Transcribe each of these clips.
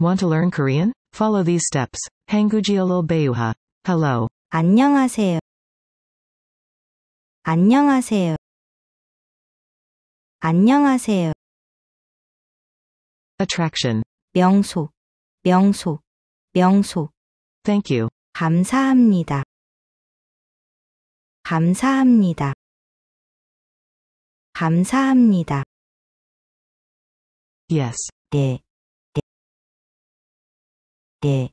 Want to learn Korean? Follow these steps. 한국어를 배우하. Hello. 안녕하세요. 안녕하세요. 안녕하세요. Attraction. 명소, 명소, 명소. Thank you. 감사합니다. 감사합니다. 감사합니다. Yes. 네. 때.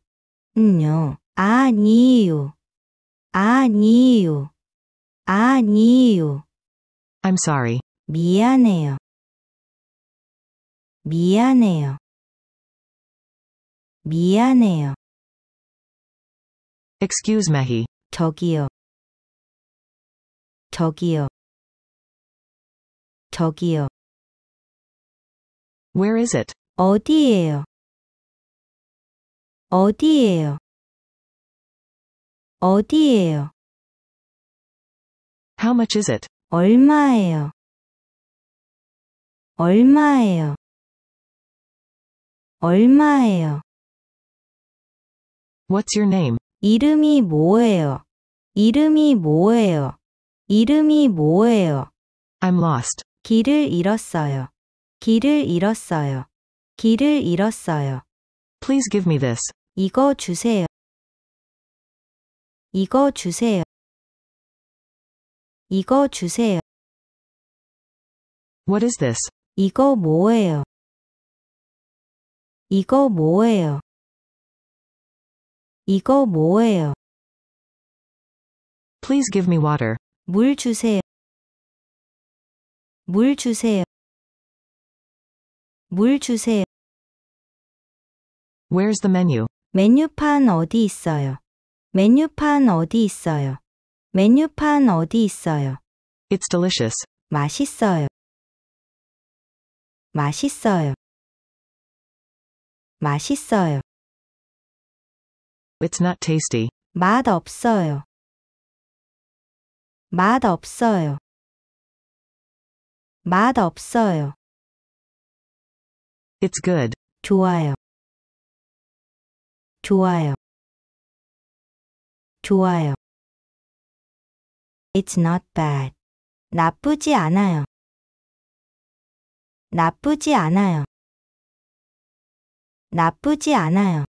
음요. 아니요. 아니요. 아니요. I'm sorry. 미안해요. 미안해요. 미안해요. Excuse me. 저기요. 저기요. 저기요. Where is it? 어디예요? 어디에요? 어디에요? How much is it? 얼마예요? 얼마예요? 얼마예요? What's your name? 이름이 뭐예요? 이름이 뭐예요? 이름이 뭐예요? I'm lost. 길을 잃었어요. 길을 잃었어요. 길을 잃었어요. Please give me this. 이거 주세요. 이거 주세요. 이거 주세요. What is this? 이거 뭐예요? 이거 뭐예요? 이거 뭐예요? Please give me water. 물 주세요. 물 주세요. 물 주세요. Where's the menu? 메뉴판 어디 있어요? 메뉴판 어디 있어요? 메뉴판 어디 있어요? It's delicious. 맛있어요. 맛있어요. 맛있어요. It's not tasty. 맛 없어요. 맛 없어요. 맛 없어요. It's good. 좋아요. 좋아요. 좋아요. It's not bad. 나쁘지 않아요. 나쁘지 않아요. 나쁘지 않아요.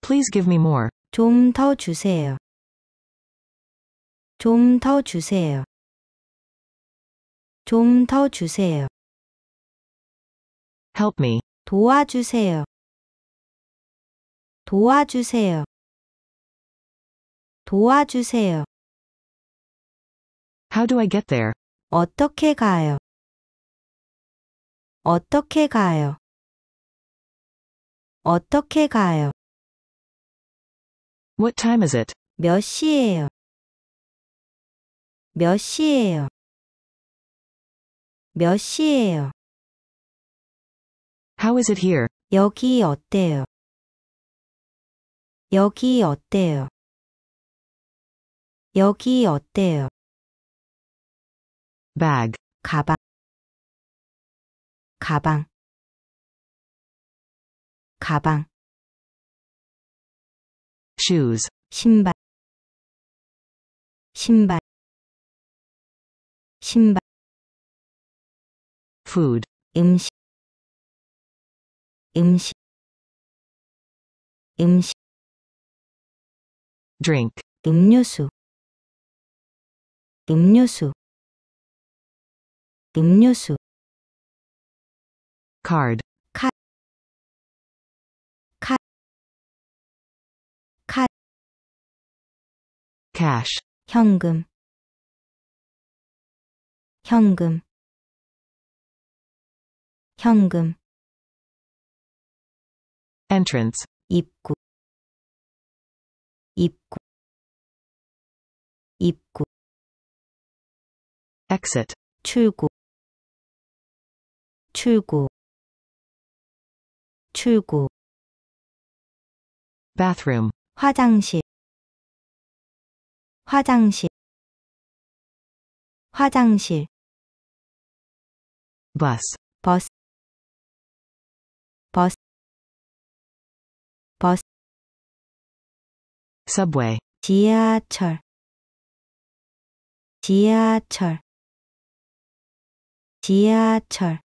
Please give me more. 좀 더 주세요. 좀 더 주세요. 좀 더 주세요. Help me. 도와주세요. 도와주세요. 도와주세요. How do I get there? 어떻게 가요? 어떻게 가요? 어떻게 가요? What time is it? 몇 시예요? 몇 시예요? 몇 시예요? How is it here? 여기 어때요? 여기 어때요? 여기 어때요? bag 가방 가방 가방 shoes 신발 신발 신발 food 음식 음식 음식 drink 음료수 음료수 음료수 card 카, 카, 카, cash 현금 현금 현금 entrance 입구 입구 입구 exit 출구 출구 출구 bathroom 화장실 화장실 화장실 bus 버스 버스 버스 subway 지하철 지하철 지하철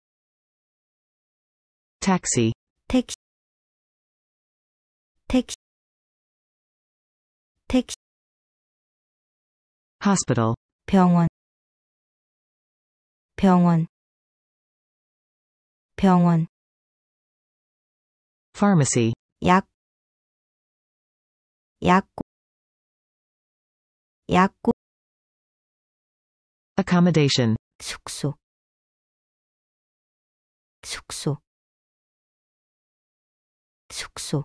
taxi 택시 택시 택시 hospital 병원 병원 병원 pharmacy 약 약국 약국 accommodation 숙소 숙소 숙소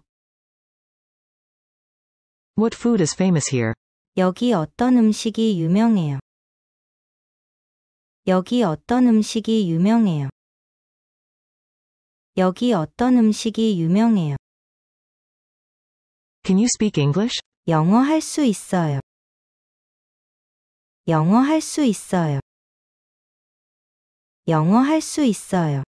What food is famous here? 여기 어떤 음식이 유명해요? 여기 어떤 음식이 유명해요? 여기 어떤 음식이 유명해요? Can you speak English? 영어 할 수 있어요. 영어 할 수 있어요. 영어 할 수 있어요.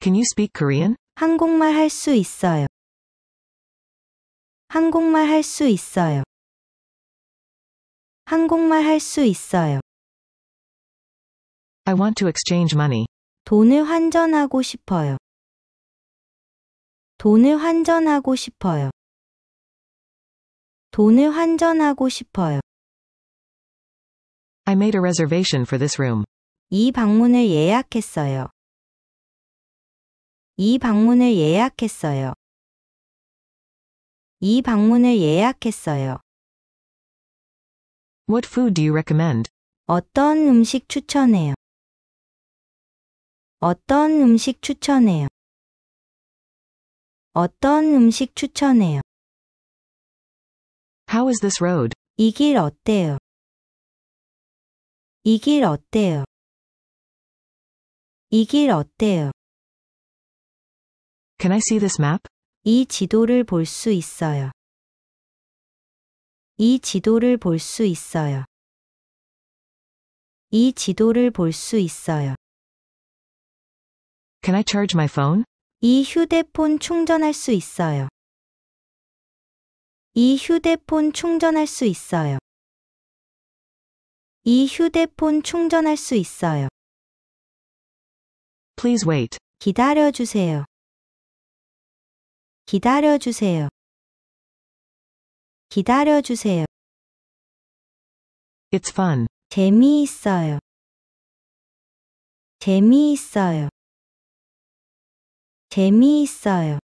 Can you speak Korean? 한국말 할 수 있어요. 한국말 할 수 있어요. 한국말 할 수 있어요. I want to exchange money. 돈을 환전하고 싶어요. 돈을 환전하고 싶어요. 돈을 환전하고 싶어요. I made a reservation for this room. 이 방문을 예약했어요. 이 방문을 예약했어요. 이 방문을 예약했어요. What food do you recommend? 어떤 음식 추천해요? 어떤 음식 추천해요? 어떤 음식 추천해요? How is this road? 이길 어때요? 이길 어때요? 이길 어때요? Can I see this map? 이 지도를 볼수 있어요. 이 지도를 볼 수 있어요. 이 지도를 볼 수 있어요. Can I charge my phone? 이 휴대폰 충전할 수 있어요. 이 휴대폰 충전할 수 있어요. 이 휴대폰 충전할 수 있어요. Please wait. 기다려 주세요. 기다려 주세요. 기다려 주세요. It's fun. 재미있어요. 재미있어요. 재미있어요.